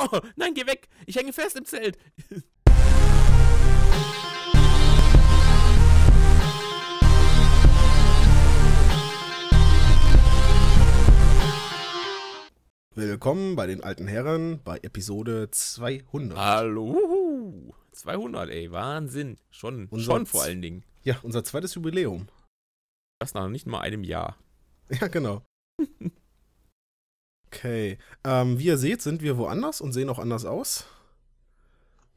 Wow, oh, nein, geh weg! Ich hänge fest im Zelt! Willkommen bei den alten Herren bei Episode 200. Hallo! 200, ey, Wahnsinn. Schon, unser schon vor allen Dingen. Ja, unser zweites Jubiläum. Das nach nicht mal einem Jahr. Ja, genau. Okay. Ähm, wie ihr seht, sind wir woanders und sehen auch anders aus.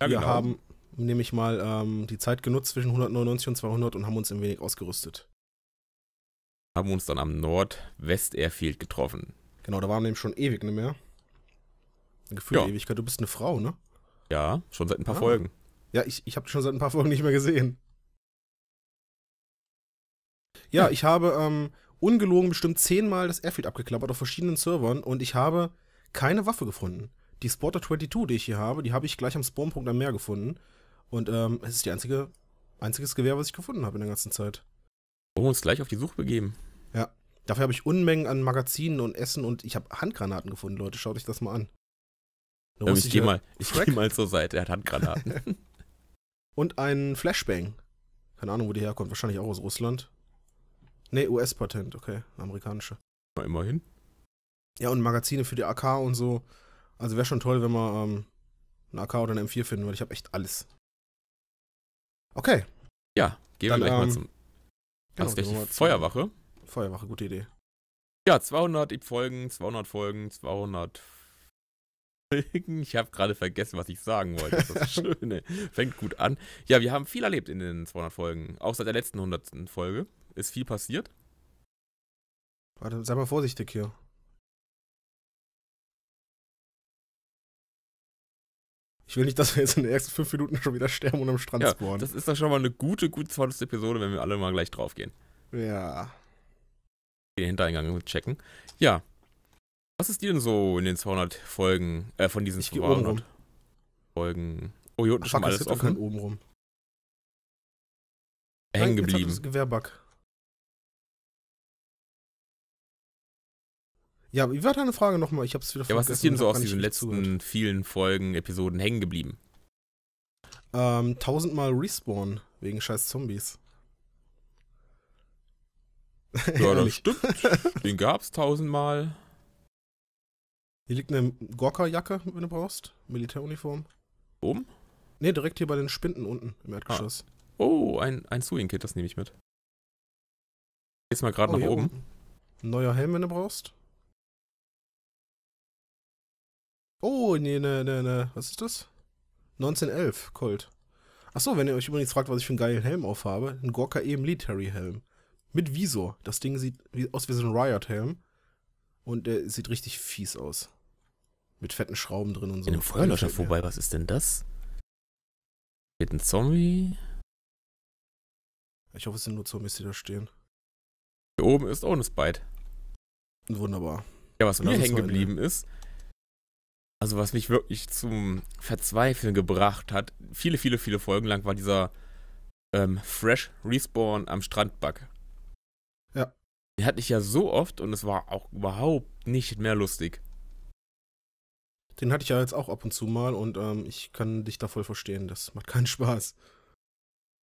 Ja, wir genau. haben nämlich mal ähm, die Zeit genutzt zwischen 199 und 200 und haben uns ein wenig ausgerüstet. Haben uns dann am Nordwest-Airfield getroffen. Genau, da waren wir eben schon ewig nicht mehr. Gefühl ja. Ewigkeit. Du bist eine Frau, ne? Ja, schon seit ein paar ah. Folgen. Ja, ich, ich habe dich schon seit ein paar Folgen nicht mehr gesehen. Ja, ich habe ähm, ungelogen bestimmt zehnmal das Airfield abgeklappert auf verschiedenen Servern und ich habe keine Waffe gefunden. Die Sporter 22, die ich hier habe, die habe ich gleich am Spawnpunkt am Meer gefunden. Und ähm, es ist die einzige, einziges Gewehr, was ich gefunden habe in der ganzen Zeit. Wollen wir uns gleich auf die Suche begeben? Ja. Dafür habe ich Unmengen an Magazinen und Essen und ich habe Handgranaten gefunden, Leute. Schaut euch das mal an. Ähm, ich gehe mal, geh mal zur Seite, er hat Handgranaten. und einen Flashbang. Keine Ahnung, wo die herkommt. Wahrscheinlich auch aus Russland. Nee, US-Patent, okay. Amerikanische. Na, immerhin. Ja, und Magazine für die AK und so. Also wäre schon toll, wenn wir ähm, eine AK oder eine M4 finden, weil ich habe echt alles. Okay. Ja, gehen Dann, ähm, genau, wir gleich ähm, mal zum. Genau, also gleich Feuerwache. Feuerwache, gute Idee. Ja, 200 Folgen, 200 Folgen, 200 Folgen. Ich habe gerade vergessen, was ich sagen wollte. Das ist das Schöne. Fängt gut an. Ja, wir haben viel erlebt in den 200 Folgen. Auch seit der letzten 100. Folge. Ist viel passiert? Warte, sei mal vorsichtig hier. Ich will nicht, dass wir jetzt in den ersten fünf Minuten schon wieder sterben und am Strand ja, spawnen. Das ist doch schon mal eine gute, gute 20. Episode, wenn wir alle mal gleich draufgehen. Ja. Den Hintereingang checken. Ja. Was ist dir denn so in den 200 Folgen, äh, von diesen ich 200 oben rum. Folgen? Oh, hier unten Ach, schon fuck, alles offen. oben rum. Hängen geblieben. Nein, jetzt hat das Gewehrback. Ja, wie war deine Frage nochmal? Ich hab's wieder vergessen. Ja, was ist denn so aus diesen letzten zugehört. vielen Folgen, Episoden hängen geblieben? Ähm, tausendmal Respawn wegen scheiß Zombies. Ja, das stimmt. Den gab's tausendmal. Hier liegt eine Gorka-Jacke, wenn du brauchst. Militäruniform. Oben? Nee, direkt hier bei den Spinden unten im ah. Erdgeschoss. Ah. Oh, ein, ein Sewing-Kit, das nehme ich mit. Jetzt mal gerade oh, nach oben. oben. Neuer Helm, wenn du brauchst. Oh, nee, nee, nee, nee. Was ist das? 1911, Colt. Achso, wenn ihr euch übrigens fragt, was ich für einen geilen Helm aufhabe, ein Gorka E Military Helm. Mit Visor. Das Ding sieht aus wie so ein Riot-Helm. Und der sieht richtig fies aus. Mit fetten Schrauben drin und so. In einem Feuerlöscher vorbei, was ist denn das? Mit ein Zombie? Ich hoffe, es sind nur Zombies, die da stehen. Hier oben ist auch ein Spite. Wunderbar. Ja, was mir hängen geblieben ist, also was mich wirklich zum Verzweifeln gebracht hat, viele, viele, viele Folgen lang war dieser ähm, Fresh Respawn am strand Ja. Den hatte ich ja so oft und es war auch überhaupt nicht mehr lustig. Den hatte ich ja jetzt auch ab und zu mal und ähm, ich kann dich da voll verstehen. Das macht keinen Spaß.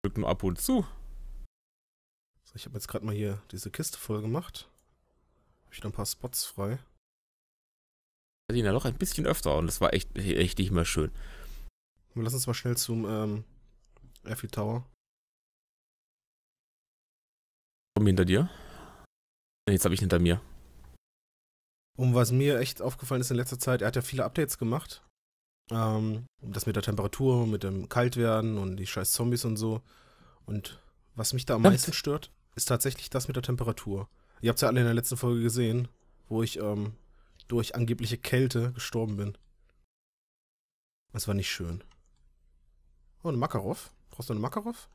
Glück nur ab und zu. So, ich habe jetzt gerade mal hier diese Kiste voll gemacht. Habe ich da ein paar Spots frei hatte ihn ja Loch ein bisschen öfter und das war echt, echt nicht mehr schön. Lass uns mal schnell zum ähm, Effie Tower. Komm hinter dir. Jetzt habe ich hinter mir. Um was mir echt aufgefallen ist in letzter Zeit, er hat ja viele Updates gemacht. Ähm, das mit der Temperatur, mit dem Kaltwerden und die scheiß Zombies und so. Und was mich da am meisten stört, ist tatsächlich das mit der Temperatur. Ihr habt es ja alle in der letzten Folge gesehen, wo ich ähm, durch angebliche Kälte gestorben bin. Das war nicht schön. Oh, eine Makarov. Brauchst du eine Makarov?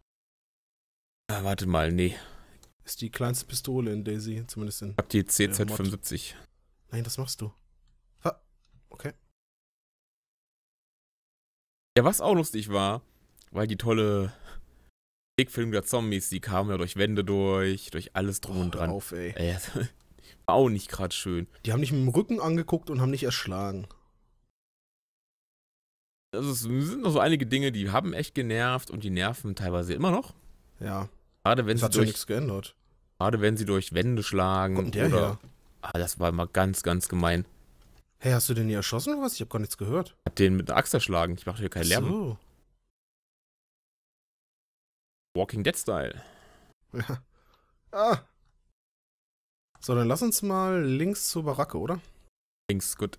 Ah, warte mal, nee. Ist die kleinste Pistole in Daisy, zumindest in. Ich hab die CZ75. Nein, das machst du. Ha. Okay. Ja, was auch lustig war, weil die tolle Dickfilm der Zombies, die kamen ja durch Wände durch, durch alles drum oh, und dran. Auf, ey. auch nicht gerade schön. Die haben dich mit dem Rücken angeguckt und haben dich erschlagen. Also es sind noch so einige Dinge, die haben echt genervt und die nerven teilweise immer noch. Ja. Gerade wenn das sie hat durch, nichts geändert. Gerade wenn sie durch Wände schlagen Kommt der oder. Her? Ah, das war immer ganz, ganz gemein. Hey, hast du den hier erschossen oder was? Ich habe gar nichts gehört. Ich hab den mit der Axt erschlagen. Ich mache hier keinen Lärm. So. Walking Dead Style. Ja. Ah, so, dann lass uns mal links zur Baracke, oder? Links, gut.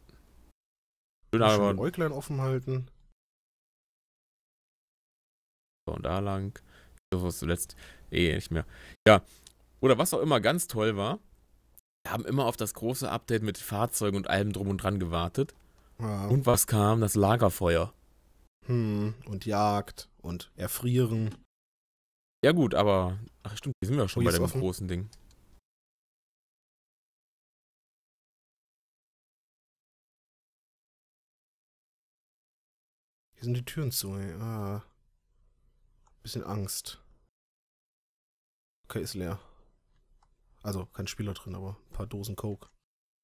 Schön aber Äuglein offen halten. So, und da lang. So was zuletzt. Eh, nicht mehr. Ja. Oder was auch immer ganz toll war, wir haben immer auf das große Update mit Fahrzeugen und allem drum und dran gewartet. Ja. Und was kam? Das Lagerfeuer. Hm, und Jagd und Erfrieren. Ja gut, aber ach stimmt, hier sind wir auch schon oh, bei dem offen. großen Ding. Hier sind die Türen zu, ey. Ah. Bisschen Angst. Okay, ist leer. Also, kein Spieler drin, aber ein paar Dosen Coke.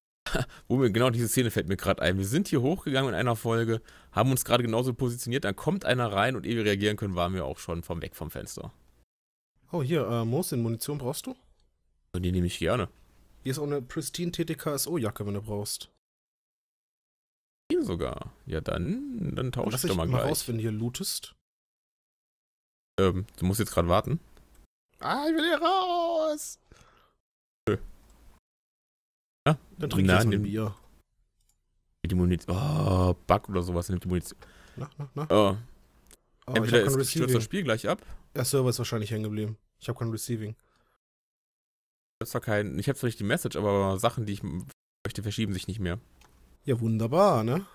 Wo mir genau diese Szene fällt mir gerade ein. Wir sind hier hochgegangen in einer Folge, haben uns gerade genauso positioniert, dann kommt einer rein und ehe wir reagieren können, waren wir auch schon vom Weg vom Fenster. Oh, hier, äh, Mosin, Munition brauchst du? Die nehme ich gerne. Hier ist auch eine Pristine TTKSO-Jacke, wenn du brauchst sogar. Ja, dann, dann tausche ich doch mal, mal gleich. raus, wenn du hier lootest. Ähm, du musst jetzt gerade warten. Ah, ich will hier raus! Nö. Ja? Ah, dann trink ich jetzt mal nimm, Bier. Die Munition. Oh, Bug oder sowas, nimmt die Munition. Na, na, na. Oh. oh Entweder ist, stürzt das Spiel gleich ab. Der Server ist wahrscheinlich hängen geblieben. Ich habe kein Receiving. Das war kein, ich habe zwar nicht die Message, aber Sachen, die ich möchte, verschieben sich nicht mehr. Ja, wunderbar, ne?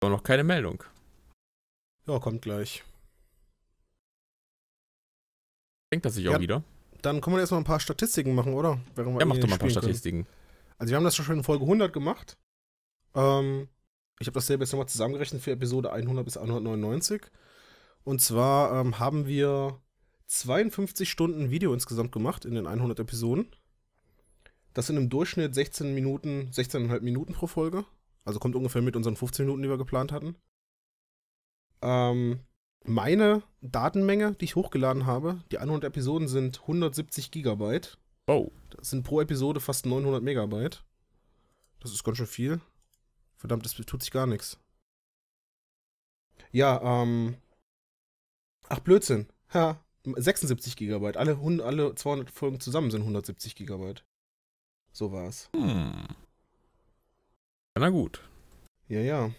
Aber noch keine Meldung. Ja, kommt gleich. Denkt das sich ja, auch wieder. Dann können wir erstmal ein paar Statistiken machen, oder? Während ja, mach doch mal ein paar Statistiken. Also wir haben das schon in Folge 100 gemacht. Ähm, ich habe dasselbe jetzt nochmal zusammengerechnet für Episode 100 bis 199. Und zwar ähm, haben wir 52 Stunden Video insgesamt gemacht in den 100 Episoden. Das sind im Durchschnitt 16 Minuten, 16,5 Minuten pro Folge. Also kommt ungefähr mit unseren 15 Minuten, die wir geplant hatten. Ähm, meine Datenmenge, die ich hochgeladen habe, die 100 Episoden sind 170 Gigabyte. Oh. Das sind pro Episode fast 900 Megabyte. Das ist ganz schön viel. Verdammt, das tut sich gar nichts. Ja, ähm. Ach, Blödsinn. Ha, 76 Gigabyte. Alle, alle 200 Folgen zusammen sind 170 Gigabyte. So war's. Hm. Na gut. Ja, ja.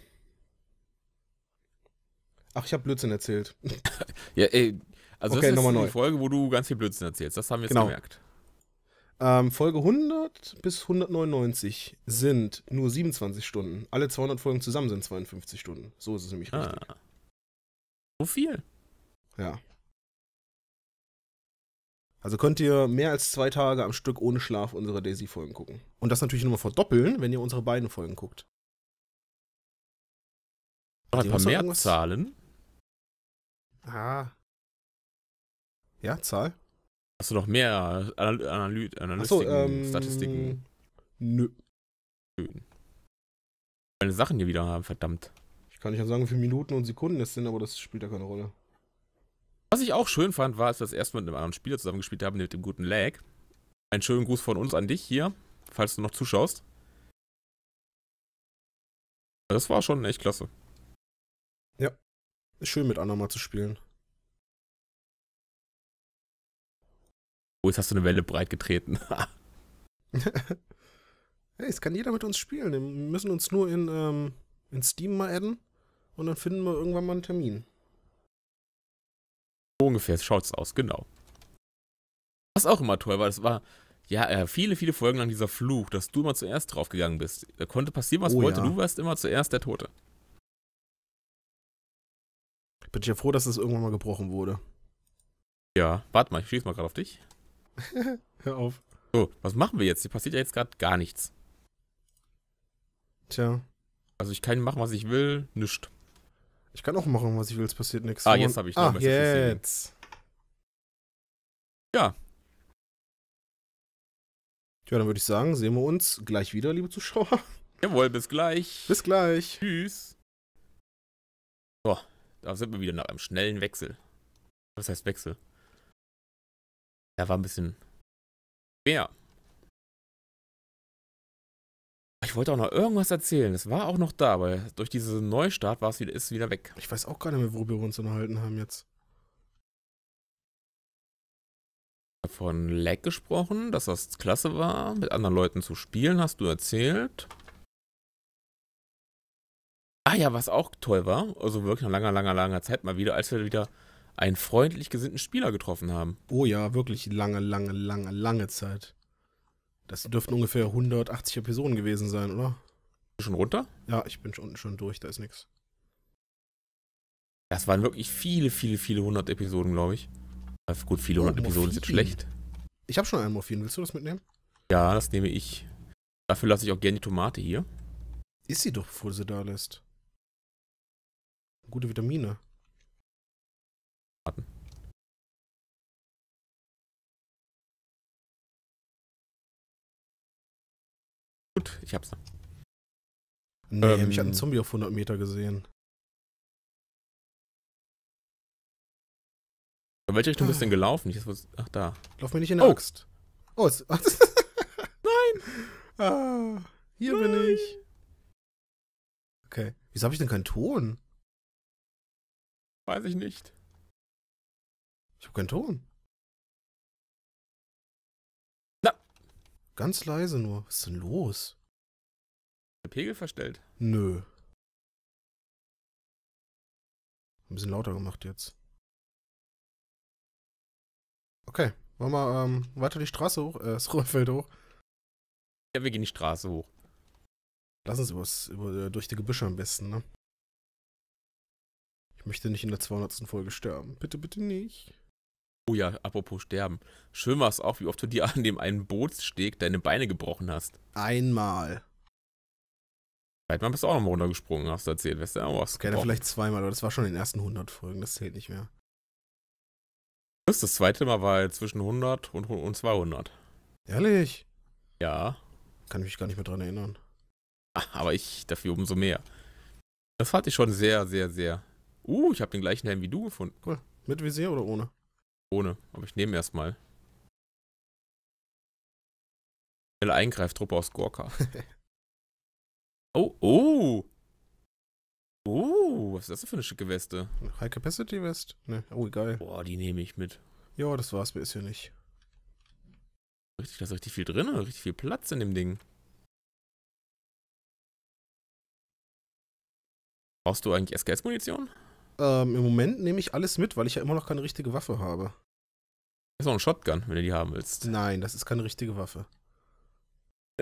Ach, ich habe Blödsinn erzählt. ja, ey. Also okay, das ist die Folge, wo du ganz viel Blödsinn erzählst. Das haben wir jetzt genau. gemerkt. Ähm, Folge 100 bis 199 sind nur 27 Stunden. Alle 200 Folgen zusammen sind 52 Stunden. So ist es nämlich ah. richtig. So viel. Ja. Also könnt ihr mehr als zwei Tage am Stück ohne Schlaf unsere Daisy-Folgen gucken. Und das natürlich nochmal verdoppeln, wenn ihr unsere beiden Folgen guckt. Noch ein paar mehr irgendwas? Zahlen? Ah. Ja, Zahl? Hast du noch mehr Analy Analy Analytiken, so, ähm, Statistiken? Nö. Meine Sachen hier wieder haben, verdammt. Ich kann nicht sagen, wie viele Minuten und Sekunden es sind, aber das spielt ja keine Rolle. Was ich auch schön fand, war, als wir das erste Mal mit einem anderen Spieler zusammengespielt haben, mit dem guten Lag. Einen schönen Gruß von uns an dich hier, falls du noch zuschaust. Das war schon echt klasse. Ja. Schön mit anderen mal zu spielen. Oh, jetzt hast du eine Welle breit getreten. hey, es kann jeder mit uns spielen. Wir müssen uns nur in, ähm, in Steam mal adden und dann finden wir irgendwann mal einen Termin. Ungefähr schaut es aus, genau. Was auch immer toll war, das war ja äh, viele, viele Folgen lang dieser Fluch, dass du immer zuerst draufgegangen bist. Da konnte passieren, was oh, wollte, ja. du warst immer zuerst der Tote. Bin ich ja froh, dass das irgendwann mal gebrochen wurde. Ja, warte mal, ich schieße mal gerade auf dich. Hör auf. So, was machen wir jetzt? Hier passiert ja jetzt gerade gar nichts. Tja. Also ich kann machen, was ich will, nichts. Ich kann auch machen, was ich will, es passiert nichts. Ah, jetzt habe ich ah, noch ah, Message jetzt. Ja. Tja, dann würde ich sagen, sehen wir uns gleich wieder, liebe Zuschauer. Jawohl, bis gleich. Bis gleich. Tschüss. So, da sind wir wieder nach einem schnellen Wechsel. Was heißt Wechsel? Da war ein bisschen mehr. Ich wollte auch noch irgendwas erzählen. Es war auch noch da, aber durch diesen Neustart war es wieder, ist wieder weg. Ich weiß auch gar nicht mehr, worüber wir uns unterhalten haben jetzt. Von Lag gesprochen, dass das klasse war, mit anderen Leuten zu spielen, hast du erzählt. Ah ja, was auch toll war, also wirklich nach langer, langer, langer Zeit mal wieder, als wir wieder einen freundlich gesinnten Spieler getroffen haben. Oh ja, wirklich lange, lange, lange, lange Zeit. Das dürften ungefähr 180 Episoden gewesen sein, oder? Schon runter? Ja, ich bin unten schon durch, da ist nichts. Das waren wirklich viele, viele, viele hundert Episoden, glaube ich. Gut, viele hundert oh, Episoden sind schlecht. Ich habe schon einen Morphin, willst du das mitnehmen? Ja, das nehme ich. Dafür lasse ich auch gerne die Tomate hier. Ist sie doch, bevor sie da lässt. Gute Vitamine. Warten. gut, ich hab's. Nee, ähm, ich hab einen Zombie auf 100 Meter gesehen. In welche Richtung bist du denn ah. gelaufen? ach, da. Lauf mir nicht in der oh. Axt. Oh, ist, Nein! Ah, hier Nein. bin ich. Okay. Wieso habe ich denn keinen Ton? Weiß ich nicht. Ich habe keinen Ton. Ganz leise nur. Was ist denn los? Der Pegel verstellt? Nö. Ein bisschen lauter gemacht jetzt. Okay, wollen wir ähm, weiter die Straße hoch, äh, das Rohrfeld hoch. Ja, wir gehen die Straße hoch. Lass uns übers, über, äh, durch die Gebüsche am besten, ne? Ich möchte nicht in der 200. Folge sterben. Bitte, bitte nicht. Oh ja, apropos sterben. Schön war es auch, wie oft du dir an dem einen Bootssteg deine Beine gebrochen hast. Einmal. Zweitmal bist du auch nochmal runtergesprungen, hast du erzählt. Weißt du, auch oh, was okay, vielleicht zweimal, aber das war schon in den ersten 100 Folgen, das zählt nicht mehr. Das zweite Mal war zwischen 100 und, 200. Ehrlich? Ja. Kann ich mich gar nicht mehr dran erinnern. Ah, aber ich dafür umso mehr. Das fand ich schon sehr, sehr, sehr. Uh, ich habe den gleichen Helm wie du gefunden. Cool. Mit Visier oder ohne? Ohne, aber ich nehme erstmal. Schnelle Eingreiftruppe aus Gorka. oh, oh! Oh, was ist das für eine schicke Weste? High Capacity West? Ne, oh, egal. Boah, die nehme ich mit. Ja, das war's bisher nicht. Richtig, da ist richtig viel drin, richtig viel Platz in dem Ding. Brauchst du eigentlich SKS-Munition? Ähm, Im Moment nehme ich alles mit, weil ich ja immer noch keine richtige Waffe habe. Das ist auch ein Shotgun, wenn du die haben willst. Nein, das ist keine richtige Waffe.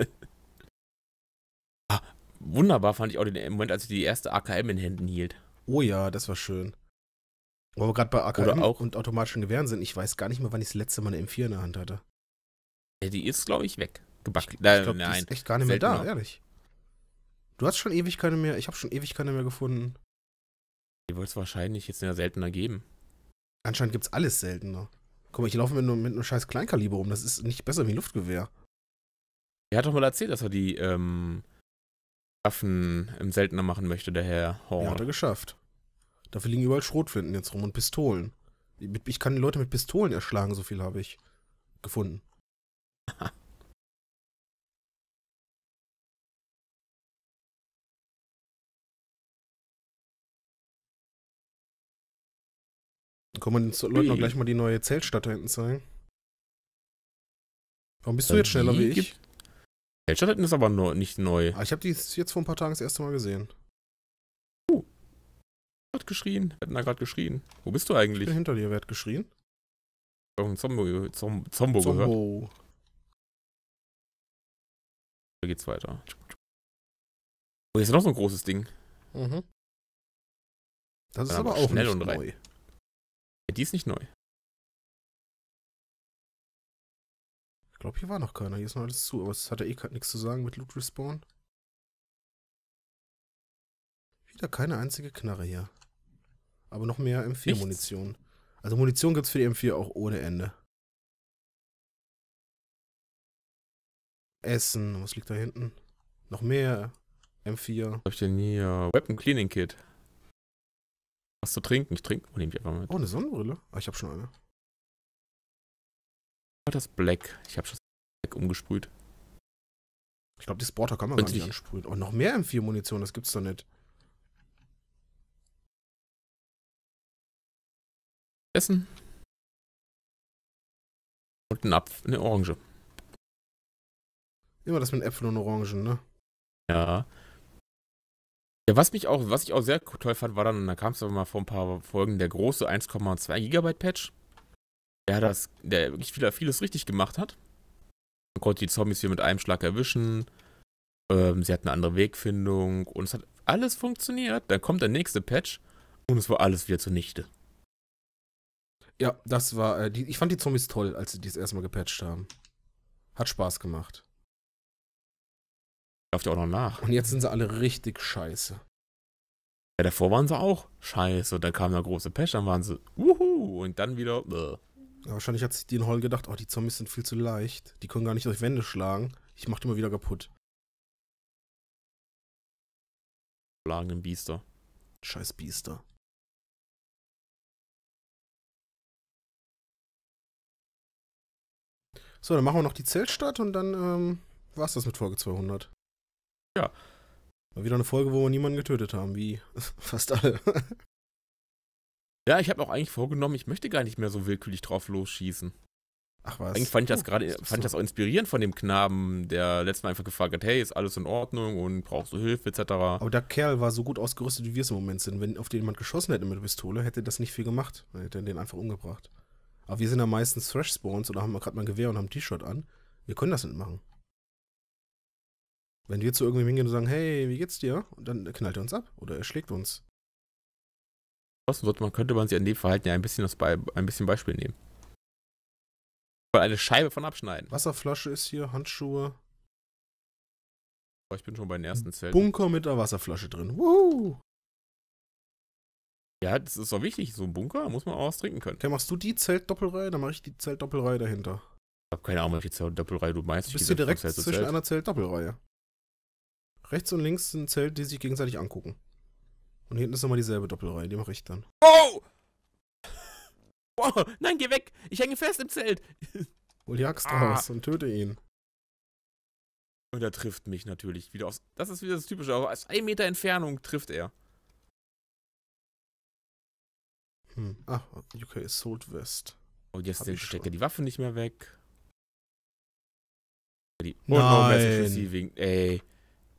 ah, wunderbar fand ich auch den Moment, als ich die erste AKM in Händen hielt. Oh ja, das war schön. Wo wir gerade bei AKM auch, und automatischen Gewehren sind, ich weiß gar nicht mehr, wann ich das letzte Mal eine M4 in der Hand hatte. Ja, die ist, glaube ich, weg. Gebacken. Ich, ich glaube, die ist echt gar nicht mehr da, ehrlich. Du hast schon ewig keine mehr, ich habe schon ewig keine mehr gefunden. Die wird es wahrscheinlich jetzt ja seltener geben. Anscheinend gibt es alles seltener. Guck mal, ich laufe mit, mit, einem scheiß Kleinkaliber rum. Das ist nicht besser wie ein Luftgewehr. Er hat doch mal erzählt, dass er die ähm, Waffen im ähm, seltener machen möchte, der Herr Horn. Ja, hat er geschafft. Dafür liegen überall Schrotflinten jetzt rum und Pistolen. Ich kann die Leute mit Pistolen erschlagen, so viel habe ich gefunden. können wir den Leuten noch gleich mal die neue Zeltstadt da hinten zeigen. Warum bist du jetzt schneller wie ich? Zeltstadt hinten ist aber nicht neu. Ah, ich habe die jetzt vor ein paar Tagen das erste Mal gesehen. Uh. Hat geschrien. Hätten da gerade geschrien. Wo bist du eigentlich? Ich hinter dir, wer hat geschrien? Irgendein Zombo, Zom Zombo, Zombo gehört. Zombo. Da geht's weiter. Oh, hier ist noch so ein großes Ding. Mhm. Das ist aber, aber auch schnell und neu. Die ist nicht neu. Ich glaube, hier war noch keiner. Hier ist noch alles zu, aber es hat ja eh gerade nichts zu sagen mit Loot Respawn. Wieder keine einzige Knarre hier. Aber noch mehr M4-Munition. Also Munition gibt es für die M4 auch ohne Ende. Essen, was liegt da hinten? Noch mehr M4. hab ich denn hier? Weapon Cleaning Kit was zu trinken. Ich trinke oh, ich einfach mal. Oh, eine Sonnenbrille. Ah, ich habe schon eine. Ah, das Black. Ich habe schon Black umgesprüht. Ich glaube, die Sporter kann man Und gar nicht ansprühen. Oh, noch mehr M4-Munition, das gibt's doch nicht. Essen. Und ein Apfel, eine Orange. Immer das mit Äpfeln und Orangen, ne? Ja. Ja, was mich auch, was ich auch sehr toll fand, war dann, und da kam es aber mal vor ein paar Folgen, der große 1,2 Gigabyte Patch. Der das, der wirklich viel, vieles richtig gemacht hat. Man konnte die Zombies hier mit einem Schlag erwischen. Ähm, sie hatten eine andere Wegfindung und es hat alles funktioniert. Dann kommt der nächste Patch und es war alles wieder zunichte. Ja, das war, äh, die, ich fand die Zombies toll, als sie die das erste Mal gepatcht haben. Hat Spaß gemacht. Läuft ja auch noch nach. Und jetzt sind sie alle richtig scheiße. Ja, davor waren sie auch scheiße. Und dann kam der große Pech, dann waren sie, wuhu, und dann wieder, bäh. Ja, wahrscheinlich hat sich die in Hall gedacht, oh, die Zombies sind viel zu leicht. Die können gar nicht durch Wände schlagen. Ich mach die mal wieder kaputt. Schlagenden Biester. Scheiß Biester. So, dann machen wir noch die Zeltstadt und dann ähm, war's das mit Folge 200. Ja. War wieder eine Folge, wo wir niemanden getötet haben, wie fast alle. ja, ich habe auch eigentlich vorgenommen, ich möchte gar nicht mehr so willkürlich drauf losschießen. Ach was. Eigentlich fand ich das gerade, fand ich das auch inspirierend von dem Knaben, der letzten einfach gefragt hat, hey, ist alles in Ordnung und brauchst du Hilfe, etc. Aber der Kerl war so gut ausgerüstet, wie wir es im Moment sind. Wenn auf den jemand geschossen hätte mit der Pistole, hätte das nicht viel gemacht. Dann hätte er den einfach umgebracht. Aber wir sind ja meistens Thrash-Spawns oder haben gerade mal ein Gewehr und haben ein T-Shirt an. Wir können das nicht machen. Wenn wir zu irgendwem hingehen und sagen, hey, wie geht's dir? Und dann knallt er uns ab oder er schlägt uns. Sollte man, könnte man sich an dem Verhalten ja ein bisschen, das Be ein bisschen Beispiel nehmen. Weil eine Scheibe von abschneiden. Wasserflasche ist hier, Handschuhe. Oh, ich bin schon bei den ersten Zellen. Bunker mit einer Wasserflasche drin. Woohoo! Ja, das ist doch wichtig. So ein Bunker muss man auch was trinken können. Okay, machst du die Zeltdoppelreihe, dann mache ich die Zeltdoppelreihe dahinter. Ich habe keine Ahnung, welche Zeltdoppelreihe du meinst. Bist du direkt zwischen Zelt. einer Zeltdoppelreihe? Rechts und links sind Zelt, die sich gegenseitig angucken. Und hinten ist nochmal dieselbe Doppelreihe, die mache ich dann. Oh! oh! Nein, geh weg! Ich hänge fest im Zelt! Hol die Axt ah. raus und töte ihn. Und er trifft mich natürlich wieder aus. Das ist wieder das Typische. aber Aus einem Meter Entfernung trifft er. Hm. Ach, UK Assault West. Und jetzt steckt er die Waffe nicht mehr weg. Die Nein. No Receiving. Ey.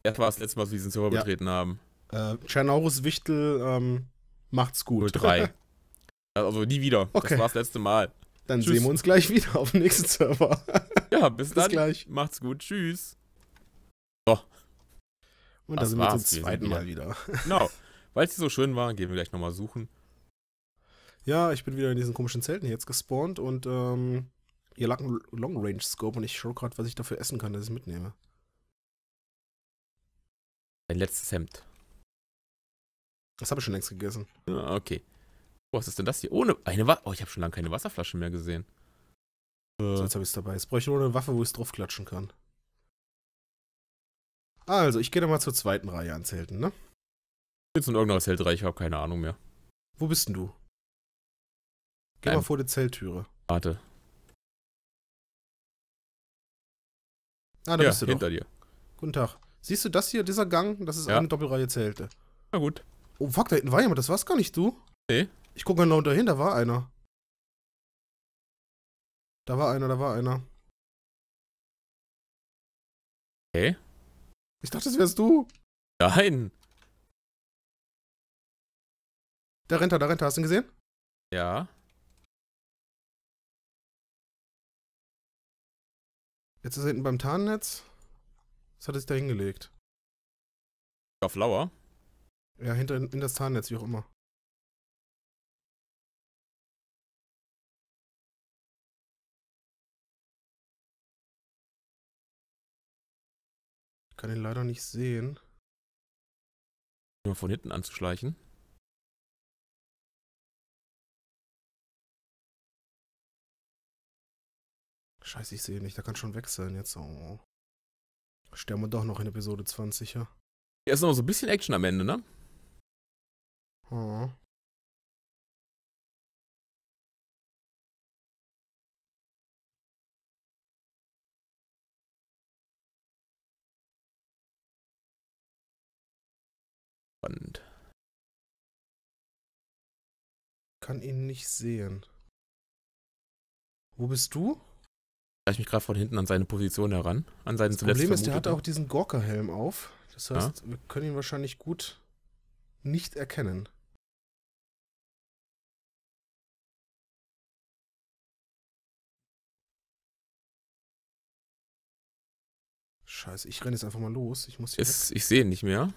Das war das letzte Mal, dass wir diesen Server ja. betreten haben. Äh, Tschernaurus Wichtel, ähm, macht's gut. 03. also nie wieder. Okay. Das war das letzte Mal. Dann Tschüss. sehen wir uns gleich wieder auf dem nächsten Server. ja, bis, bis dann. gleich. Macht's gut. Tschüss. So. Und da sind wir zum zweiten Mal wieder. Genau. Weil es so schön war, gehen wir gleich nochmal suchen. Ja, ich bin wieder in diesen komischen Zelten jetzt gespawnt und ähm, ihr lag ein Long-Range-Scope und ich schaue gerade, was ich dafür essen kann, dass ich es mitnehme. Dein letztes Hemd. Das habe ich schon längst gegessen. Okay. Was ist denn das hier? Ohne eine Waffe. Oh, ich habe schon lange keine Wasserflasche mehr gesehen. So, äh. jetzt habe ich es dabei. Jetzt bräuchte ich nur eine Waffe, wo ich es draufklatschen kann. Also, ich gehe dann mal zur zweiten Reihe an Zelten, ne? Jetzt in irgendeiner Zeltreihe, ich habe keine Ahnung mehr. Wo bist denn du? Geh ähm, mal vor die Zelttüre. Warte. Ah, da ja, bist du hinter doch. dir. Guten Tag. Siehst du das hier, dieser Gang? Das ist ja. eine Doppelreihe Zelte. Na gut. Oh fuck, da hinten war jemand, das war's gar nicht du. Nee. Ich gucke genau dahin, da war einer. Da war einer, da war einer. Okay. Ich dachte, das wärst du. Nein. Da rennt er, da rennt er. Hast du ihn gesehen? Ja. Jetzt ist er hinten beim Tarnnetz. Jetzt hat er sich da hingelegt. Auf Lauer? Ja, hinter in das Zahnnetz, wie auch immer. Ich kann ihn leider nicht sehen. Nur von hinten anzuschleichen. Scheiße, ich sehe ihn nicht. Da kann schon weg sein jetzt. Oh. Sterben wir doch noch in Episode 20, ja. Ja, ist noch so ein bisschen Action am Ende, ne? Oh. Spannend. Kann ihn nicht sehen. Wo bist du? ich mich gerade von hinten an seine Position heran. An seinen das Problem ist, der hat auch diesen Gorka-Helm auf. Das heißt, ja. wir können ihn wahrscheinlich gut nicht erkennen. Scheiße, ich renne jetzt einfach mal los. Ich muss ist, Ich sehe ihn nicht mehr.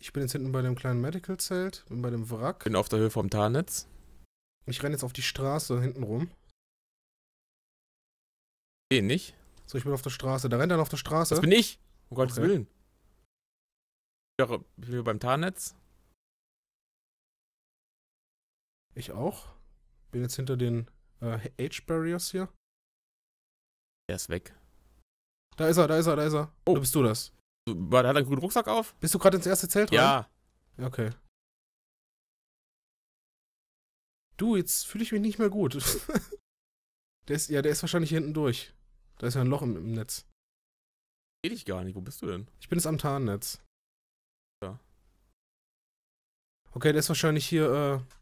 Ich bin jetzt hinten bei dem kleinen Medical-Zelt, bin bei dem Wrack. Bin auf der Höhe vom Tarnetz. Ich renne jetzt auf die Straße hinten rum. Nee, nicht? So, ich bin auf der Straße. Da rennt er auf der Straße. Das bin ich. Um Gottes okay. Willen. Ja, hier beim Tarnnetz. Ich auch. Bin jetzt hinter den äh, Age-Barriers hier. Er ist weg. Da ist er, da ist er, da ist er. Oh. Da bist du das. Warte, hat er einen guten Rucksack auf? Bist du gerade ins erste Zelt rein? Ja. okay. Du, jetzt fühle ich mich nicht mehr gut. der ist, ja, der ist wahrscheinlich hier hinten durch. Da ist ja ein Loch im, im Netz. Geh dich gar nicht. Wo bist du denn? Ich bin jetzt am Tarnnetz. Ja. Okay, der ist wahrscheinlich hier, äh,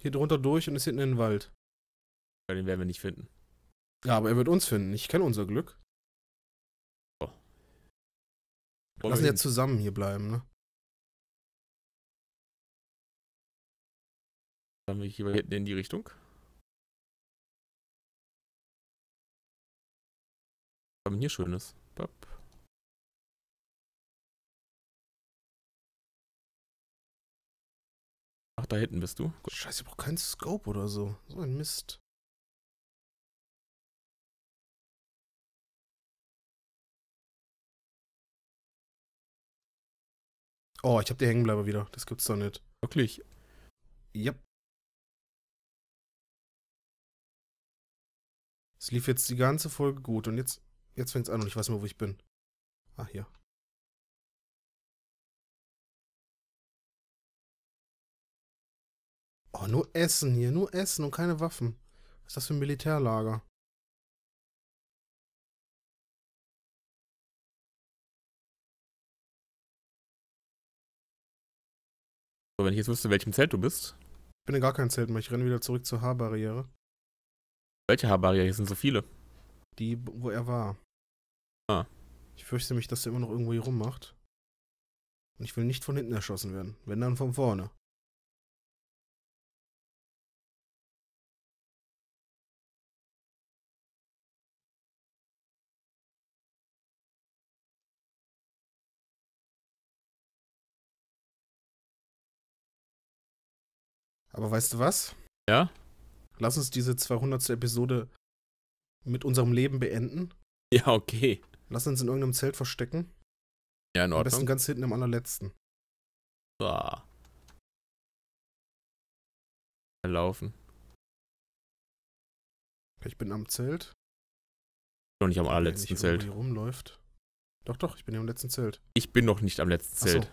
hier drunter durch und ist hinten in den Wald. Ja, den werden wir nicht finden. Ja, aber er wird uns finden. Ich kenne unser Glück. Oh. Lass uns ja zusammen hier bleiben, ne? Dann wir hier hinten in die Richtung. haben hier Schönes? Bap. Ach, da hinten bist du. Gut. Scheiße, ich brauch keinen Scope oder so. So ein Mist. Oh, ich habe die Hängenbleiber wieder. Das gibt's doch nicht. Wirklich? Yep. Es lief jetzt die ganze Folge gut und jetzt Jetzt fängt's an und ich weiß nur, wo ich bin. Ah, hier. Oh, nur Essen hier, nur Essen und keine Waffen. Was ist das für ein Militärlager? So, wenn ich jetzt wüsste, in welchem Zelt du bist. Ich bin in gar keinem Zelt mehr, ich renne wieder zurück zur Haarbarriere. Welche Haarbarriere? Hier sind so viele. Die, wo er war. Ah. Ich fürchte mich, dass er immer noch irgendwo hier rummacht. Und ich will nicht von hinten erschossen werden. Wenn dann von vorne. Aber weißt du was? Ja? Lass uns diese 200. Episode mit unserem Leben beenden. Ja, okay. Lass uns in irgendeinem Zelt verstecken. Ja, in Ordnung. Am besten ganz hinten im allerletzten. Bah. Laufen. Ich bin am Zelt. Noch nicht am allerletzten nicht Zelt. Hier rumläuft. Doch, doch, ich bin im letzten Zelt. Ich bin noch nicht am letzten so. Zelt.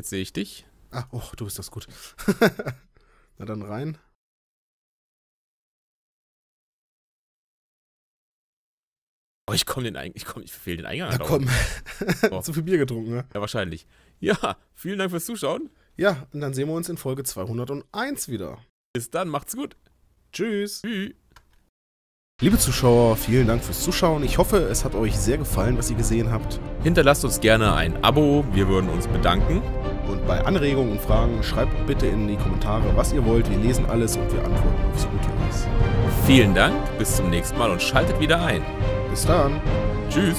Jetzt sehe ich dich. Ah, oh, du bist das gut. Na dann rein. Oh, ich komme den Eingang, ich komme, ich fehl den Eingang. Na komm, oh. zu viel Bier getrunken, ne? Ja, wahrscheinlich. Ja, vielen Dank fürs Zuschauen. Ja, und dann sehen wir uns in Folge 201 wieder. Bis dann, macht's gut. Tschüss. Tschüss. Liebe Zuschauer, vielen Dank fürs Zuschauen. Ich hoffe, es hat euch sehr gefallen, was ihr gesehen habt. Hinterlasst uns gerne ein Abo, wir würden uns bedanken. Und bei Anregungen und Fragen schreibt bitte in die Kommentare, was ihr wollt. Wir lesen alles und wir antworten, aufs gut Vielen Dank, bis zum nächsten Mal und schaltet wieder ein. Bis dann. Tschüss.